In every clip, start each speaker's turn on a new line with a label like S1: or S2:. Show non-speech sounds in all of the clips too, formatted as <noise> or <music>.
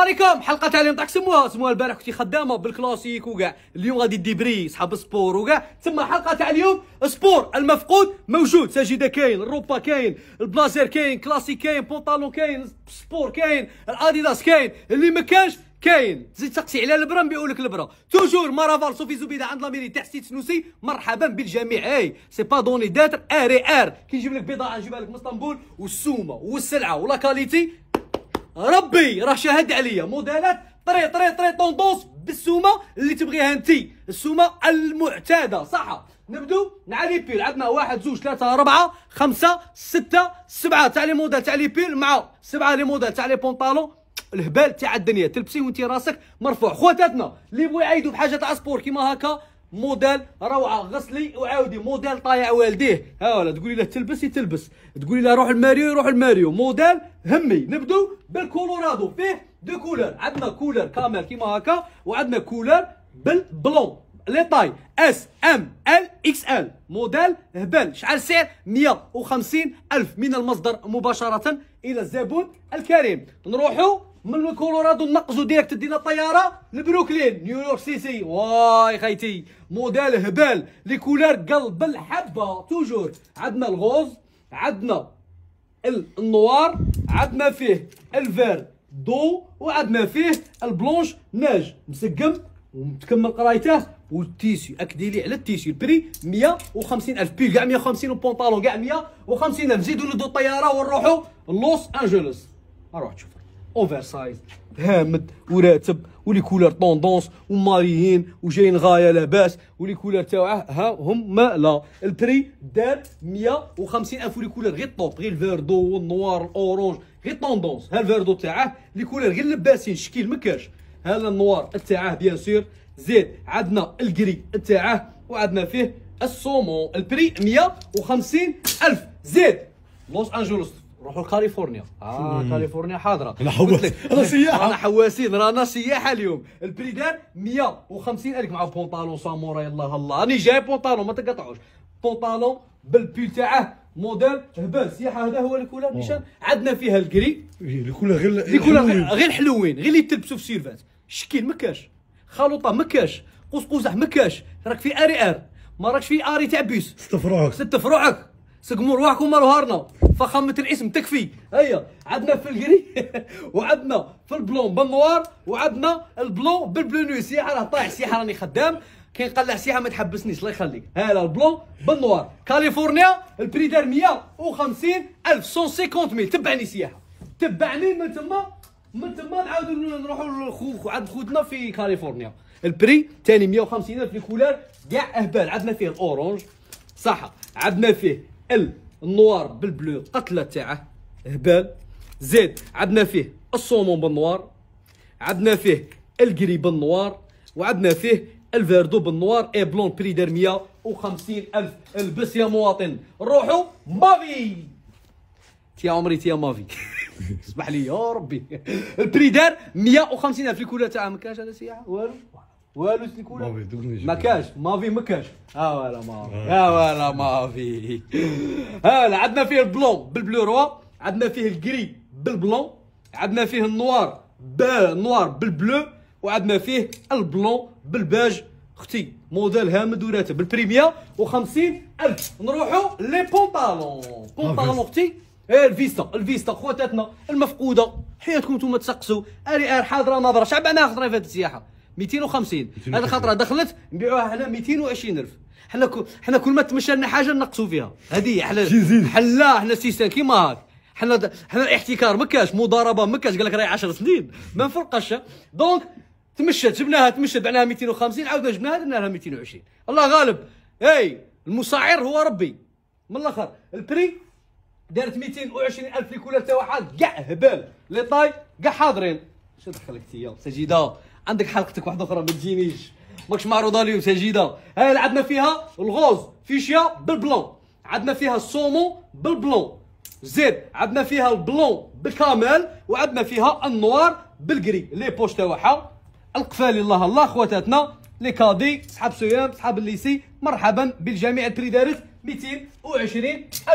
S1: باريكم حلقه تاع اليوم تاعك سموها سموها البارح كنتي خدامه بالكلاسيك وكاع اليوم غادي ديبري صحاب السبور وكاع تما حلقه تاع اليوم سبور المفقود موجود ساجده كاين الروبا كاين البلازير كاين كلاسيك كاين بونطالون كاين سبور كاين الاديداس كاين اللي ما كانش كاين تزيد تقسي على البرا بيقول لك البرا توجور مارافال صوفي زبيده عند لاميري تاع سيت سنوسي مرحبا بالجميع اي سي با دوني داتر اري ار كي نجيب لك بضاعه نجيبها لك من اسطنبول والسومه والسلعه ولا كاليتي ربي راه شاهد عليا موديلات طري طري طري طوندونس بالسومه اللي تبغيها انت السومه المعتاده صح نبدو مع لي بيل عندنا واحد زوج ثلاثة أربعة خمسة ستة سبعة تاع لي موديل تاع لي بيل مع سبعة لي موديل تاع لي بونطالون الهبال تاع الدنيا تلبسي وانت راسك مرفوع خواتاتنا اللي بغوا يعيدوا بحاجه تاع سبور كيما هكا موديل روعه غسلي وعاودي موديل طايع والديه ها ولا تقولي له تلبس يتلبس تقولي له روح الماريو يروح الماريو موديل همي نبدو بالكولورادو فيه دو كولور عندنا كولر كامل كيما هكا وعندنا كولر بالبلون لي طاي اس ام ال اكس ال موديل هبل شحال سعر 150 الف من المصدر مباشره الى الزبون الكريم نروحو من الكولورادو نقزو ديريكت دينا الطياره لبروكلين نيويورك سيتي واي خيتي موديل هبال لي كولار قلب الحبه توجور عندنا الغوز عندنا النوار عندنا فيه الفير ضو وعندنا فيه البلونش ناج مسقم ومتكمل قرايته والتيسيو اكدي لي على التيسيو البري 150 الف بي كاع 150 وبونطالون كاع 150 الف زيدوا لدو الطياره ونروحوا لوس انجلوس اروح تشوف اوفر سايز هامد وراتب ولي كولر طوندونس وماريين وجايين غايه لاباس ولي كولر تاعه ها هم ما لا البري دار 150 الف ولي كولر غير طوب غير الفيردو والنوار الاورونج غير طوندونس ها الفيردو تاعه لي كولر غير لباسين شكيل كاش ها النوار تاعه بيان سور زيد عندنا الكري تاعه وعندنا فيه السومون البري 150 الف زيد لوس انجلوس روحوا لكاليفورنيا اه كاليفورنيا حاضره انا حواسين <laughs> انا سياحه رانا حواسين رانا سياحه اليوم البريدان 150 الف مع بونطالون سامورا الله الله راني جاي بونطالون ما تقطعوش بونطالون بالبي تاعه موديل هبال سياحه هذا هو الكولا نيشان عندنا فيها الكري إيه، الكولا غير الكولا غير حلوين غير اللي تلبسوا في سيرفات شكيل ما كاش خلوطه ما كاش قوس ما كاش راك في اري ار ما راكش في اري تاع بيس ست فروعك ست فروعك سقموا رواحكم مالو هارنا فخامه الاسم تكفي هيا عندنا في الجري <laughs> وعندنا في البلون بالنوار وعندنا البلون بالبلونو نو راه طايح سياحه راني خدام كاين قلع سياحه ما تحبسنيش الله يخليك هلا البلون بالنوار كاليفورنيا البري دار 150 الف 150 ميل تبعني سياحه تبعني من تما من تما نعاودو نروحو لخوك عند خوتنا في كاليفورنيا البري ثاني 150 الف لي كاع اهبال عندنا فيه الاورانج صح عندنا فيه ال النوار بالبلو قتلة تاعه هبال زيد عندنا فيه الصومون بالنوار عندنا فيه الجري بالنوار وعندنا فيه الفيردو بالنوار اي بلون بري دار 150 الف البس يا مواطن روحوا مافي تي عمري تي مافي <laughs> اسمح لي يا ربي البري دار 150 الف الكولا تاعها ما كانش هذا سياحه والو والو سيكولا ما كاش في ما كاش ها ولا مافي ها ولا في ها عندنا فيه البلون بالبلو روا عندنا فيه الكري بالبلون عندنا فيه النوار بالنوار بالبلو وعندنا فيه البلون بالباج اختي موديل هامد وراتب بالبريميا و و50 الف نروحوا لي بونطالون بونطالون اختي إيه، الفيستا الفيستا خواتاتنا المفقوده حياتكم انتم تسقسوا اري ار حاضره ناظره شعب انا خطري في السياحه 250 هذه الخطره دخلت نبيعوها 220 الف حنا كو... حنا كل ما تمشى لنا حاجه نقصوا فيها هذه حنا حنا حنا السيستم كيما هاك حنا د... حنا الاحتكار ما كاش مضاربه ما كاش قال لك راهي 10 سنين ما نفرقش دونك تمشت جبناها تمشت بعناها 250 عاود جبناها درنا لها 220 الله غالب اي المسعر هو ربي من الاخر البري دارت 220 الف لكل واحد كاع هبال لي طاي كاع حاضرين شنو دخلك انت سجيده عندك حلقتك واحده اخرى ما تجينيش ماكش معروضه لي وسجيده هاي لعبنا فيها الغوز فيشيا بالبلون عندنا فيها السومو بالبلون زيد عندنا فيها البلون بالكامل وعندنا فيها النوار بالكري لي بوش تاعها القفالي الله الله خواتاتنا لي كادي صحاب سويام صحاب الليسي مرحبا بالجميع البريدارس 220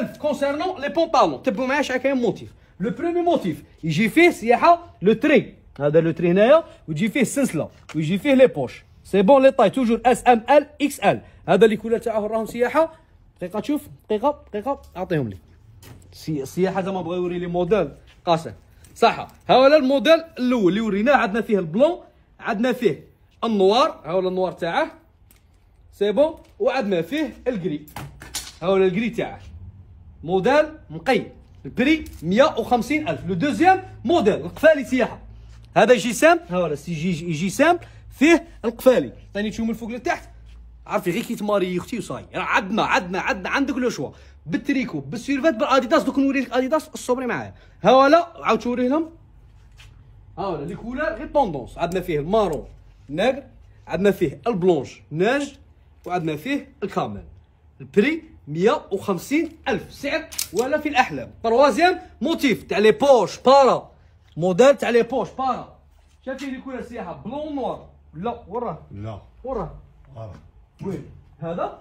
S1: الف كونسيرنون لي بونطالون تبعوا معايا شحال كاين موتيف لو برومي موتيف يجي فيه سياحه لو تري هذا لو تري هنايا ويجي فيه السلسله ويجي فيه لي بوش سي بون لي طاي توجور اس ام ال اكس ال هذا اللي كولر تاعه راهم سياحه دقيقه تشوف دقيقه دقيقه اعطيهم لي السياحه زعما بغا يوري لي موديل قاسم صح ها هو الموديل الاول اللي وريناه عندنا فيه البلون عندنا فيه النوار ها هو النوار تاعه سي بون وعندنا فيه الكري ها هو الكري تاعه موديل نقي البري 150000 لو دوزيام موديل القفالي سياحه هذا جسام ها ولا سي سام فيه القفالي ثاني تشوف من فوق لتحت عرفي غير كي تماري اختي وصاي راه عندنا عندنا عندنا عندك لو شوا بالتريكو بالسيرفات بالاديداس دوك نوريك اديداس الصبري معايا ها لا عاود توري لهم ها هو لي كولور غير طوندونس عندنا فيه المارون نيغ عندنا فيه البلونش ناج وعندنا فيه الكامل البري 150 الف سعر ولا في الاحلام تروازيام موتيف تاع لي بوش بارا موديل تاع لي بوش بارا شافي لي كولا سياحه بلون نوار لا وراه لا وراه وراه وين هذا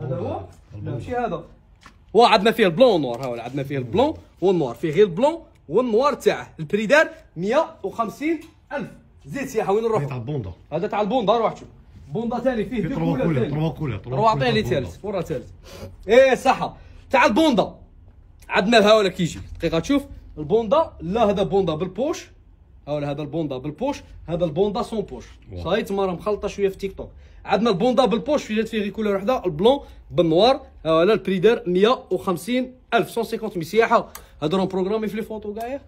S1: هذا هو ماشي هذا وعدنا فيه البلون نوار ها عندنا فيه البلون والنوار فيه غير البلون والنوار تاعه البريدار 150 الف زيد سياحه وين نروحوا تاع البوندا هذا تاع البوندا روح شوف بوندا ثاني فيه في تروا كولا تروا كولا ثالث ورا ثالث ايه صحه تاع البوندا عندنا الهواء كيجي دقيقه تشوف البوندا لا هذا بوندا بالبوش او هذا البوندا بالبوش هذا البوندا سون بوش صايت تما راه مخلطه شويه في تيك توك عندنا البوندا بالبوش في جات فيه كولور وحده البلون بالنوار على البري دار 150 الف 150 سياحه هادو راهم بروغرامي في لي فوتو كاع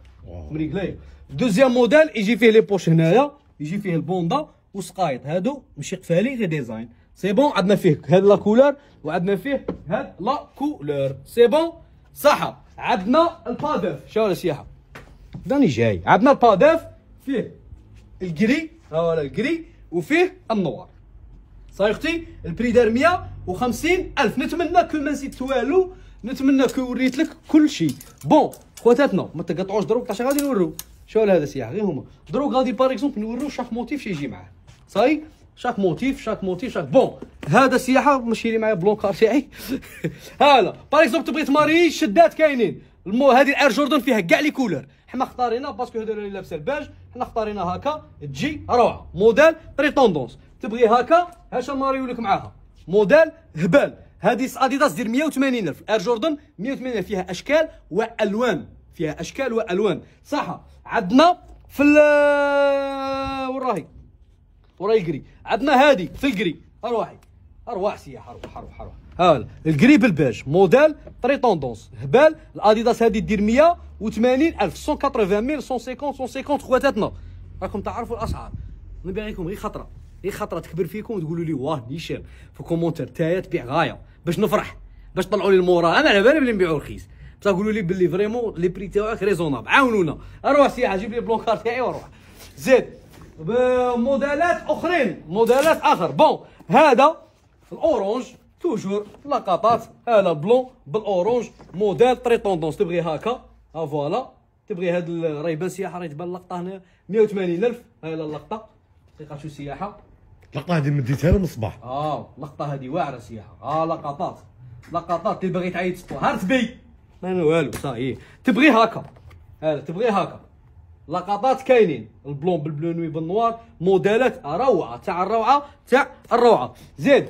S1: مريقلاي دوزيام موديل يجي فيه لي بوش هنايا يجي فيه البوندا وسقايط هادو ماشي قفالي غير ديزاين سي بون عندنا فيه هاد لا كولور وعندنا فيه هاد لا كولور سي بون صحه عندنا البادف شو السياحه داني جاي عندنا البادف فيه الجري ها هو الجري وفيه النوار صاي اختي البري دار 150 الف نتمنى كو ما نسيت والو نتمنى كو وريت لك كل شيء بون خواتاتنا ما تقطعوش دروك باش غادي نوريو شو هذا السياحه غير هما دروك غادي باغ اكزومبل نورو موتيف شي يجي معاه صاي شاك موتيف شاك موتيف شاك بون هذا سياحه مشي لي معايا بلونكار تاعي هلا باغ اكزومبل تبغي تماري شدات كاينين المو هذه الاير جوردون فيها كاع لي كولور حنا اختارينا باسكو هذول اللي لابسه الباج حنا اختارينا هكا تجي روعه موديل تري توندونس تبغي هكا هاش ماريو لك معاها موديل هبال هذه اديداس دير الف اير جوردون 180000 فيها اشكال والوان فيها اشكال والوان صح عندنا في وين راهي وراه يجري عندنا هادي في الجري ارواحي سي حروح اروح اروح ها القري بالباج موديل تري توندونس هبال الاديداس هادي دير 180 الف 180 150 150 خواتاتنا راكم تعرفوا الاسعار نبيع لكم غير خطره غير خطره تكبر فيكم وتقولوا لي واه نيشان في كومونتير تايا تبيع غايه باش نفرح باش طلعوا لي المورا انا على بالي بلي نبيعوا رخيص بصح قولوا لي باللي فريمون لي بري تاعك ريزونابل عاونونا اروح سياحه جيب لي بلونكار تاعي واروح زيد بموديلات اخرين موديلات اخر بون هذا الاورونج توجور لقطات انا بلون بالاورونج موديل تري طوندونس تبغي هكا ها ah, فوالا تبغي هاد راه يبان سياحه راه تبان اللقطه هنا 180000 ها هي اللقطه دقيقه شو سياحه اللقطه هذه مديتها لهم الصباح اه اللقطه هذه واعره سياحه اه لقطات لقطات اللي باغي تعيط سبور هارت بي ما والو صاي تبغي هكا ها تبغي هكا لقطات كاينين البلون بالبلونوي بالنوار موديلات روعه تاع الروعه تاع الروعه زيد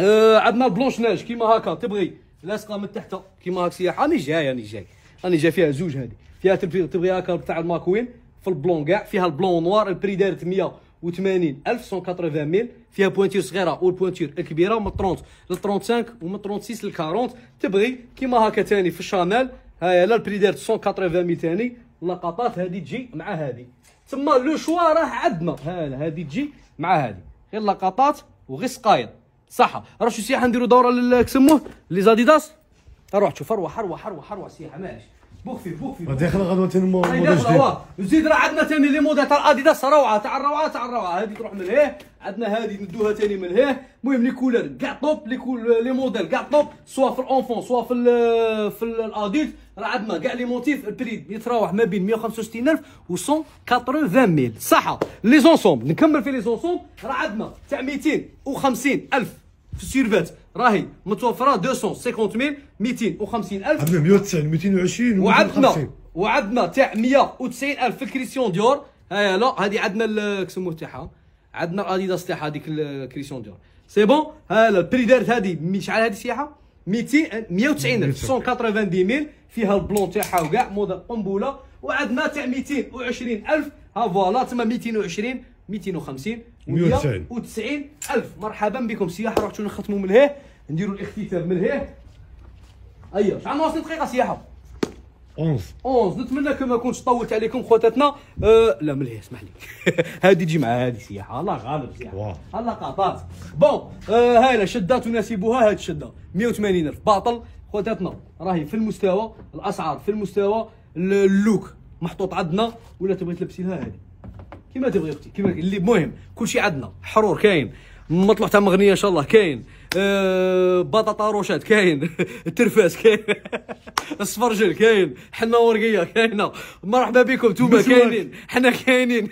S1: آه عندنا البلونش ناج كيما هكا تبغي لاصقه من تحت كيما هكا سياحه راني جاي راني جاي راني جاي فيها زوج هذه فيها تبغي هكا تاع الماكوين في البلون كاع فيها البلون نوار البري دارت 180 الف 180 ميل فيها بوانتير صغيره والبوانتير الكبيره من 30 ل 35 ومن 36 ل 40 تبغي كيما هكا ثاني في الشانيل هاي لا البري دارت 180 ميل ثاني لقطات هذه تجي مع هذه تما لو شوا راه عندنا هذه تجي مع هذه غير لقطات وغير سقايط صح راه شو سياحه نديرو دوره كسموه لي زاديداس روح تشوف اروح اروح اروح اروح سياحه معليش بوخفي بوخفي غادي غدوه ثاني موديل جديد زيد راه عندنا ثاني لي موديل تاع الاديداس روعه تاع الروعه تاع الروعه هذه تروح من هيه عندنا هذه ندوها ثاني من هيه المهم لي كولر كاع طوب لي كول لي موديل كاع طوب سوا في الانفون سوا في في الاديلت راه عندنا كاع لي موتيف البري يتراوح ما بين 165000 و 180000 صح لي زونسومبل نكمل في لي زونسومبل راه عندنا تاع 250000 في السيرفات راهي متوفره 250 الف عندنا 190 220 وعندنا وعندنا تاع الف في كريستيان ديور هيا لا هذه عندنا كسموه تاعها عندنا الاديداس تاعها هذيك كريستيان ديور سي بون ها البري دارت هذه شحال هذه سياحه 200 190 الف 180 ميل فيها البلون تاعها وكاع موضه قنبله وعندنا تاع 220 الف ها فوالا تما 220 250 190 الف مرحبا بكم سياحه رحتوا نختموا من هيه نديروا الاختتام من هيه ايا أيوة. شحال ناقصني دقيقه سياحه 11 11 نتمنى كما كنتش طولت عليكم خواتاتنا أه لا ملهي اسمح لي <laughs> هذه تجي مع هذه سياحه الله غالب سياحه الله قاطات بون أه هايله شدات تناسبها هذه الشده 180 الف باطل خواتاتنا راهي في المستوى الاسعار في المستوى اللوك محطوط عندنا ولا تبغي تلبسي لها هذه كيما تبغي اختي كيما اللي المهم كلشي عندنا حرور كاين مطلوع تاع مغنيه ان شاء الله كاين أه بطاطا روشات كاين الترفاس <laughs> كاين <laughs> الصفرجل كاين حنا ورقيه كاينه مرحبا بكم توما كاينين حنا كاينين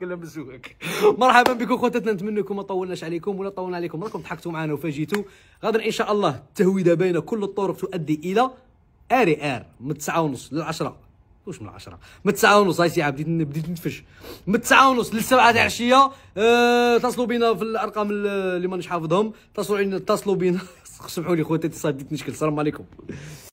S1: كلها <laughs> آه، بزوك مرحبا بكم خوتاتنا نتمنى ما طولناش عليكم ولا طولنا عليكم راكم ضحكتوا معنا وفاجيتوا غادر ان شاء الله التهويده بين كل الطرق تؤدي الى ار ار من 9 ونص لل 10 واش من 10 من 9 ونص هاي سي بديت بديت نتفش من 9 ونص ل 7 تاع العشيه آه، اتصلوا بينا في الارقام اللي مانيش حافظهم اتصلوا اتصلوا بينا <laughs> سمحوا لي خوتي صاحبي بديت نشكل السلام عليكم